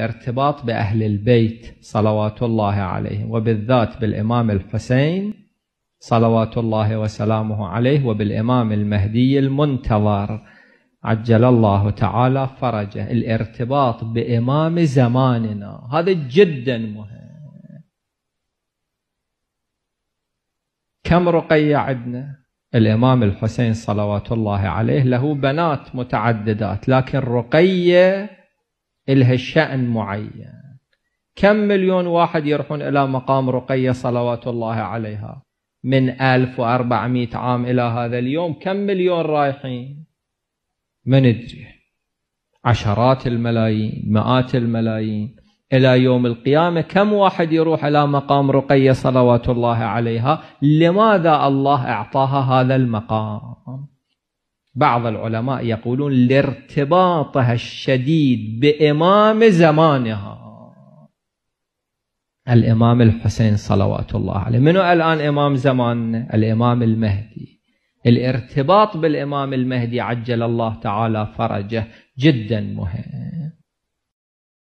ارتباط بأهل البيت صلوات الله عليهم وبالذات بالإمام الحسين صلوات الله وسلامه عليه وبالإمام المهدي المنتظر عجل الله تعالى فرجه الارتباط بإمام زماننا هذا جدا مهم كم رقية عندنا الإمام الحسين صلوات الله عليه له بنات متعددات لكن رقية إلها شأن معين كم مليون واحد يروحون إلى مقام رقية صلوات الله عليها من 1400 عام إلى هذا اليوم كم مليون رايحين ما ندري عشرات الملايين مئات الملايين إلى يوم القيامة كم واحد يروح إلى مقام رقية صلوات الله عليها لماذا الله أعطاها هذا المقام بعض العلماء يقولون لارتباطها الشديد بإمام زمانها الإمام الحسين صلوات الله عليه منو الآن إمام زماننا الإمام المهدي الارتباط بالإمام المهدي عجل الله تعالى فرجه جدا مهم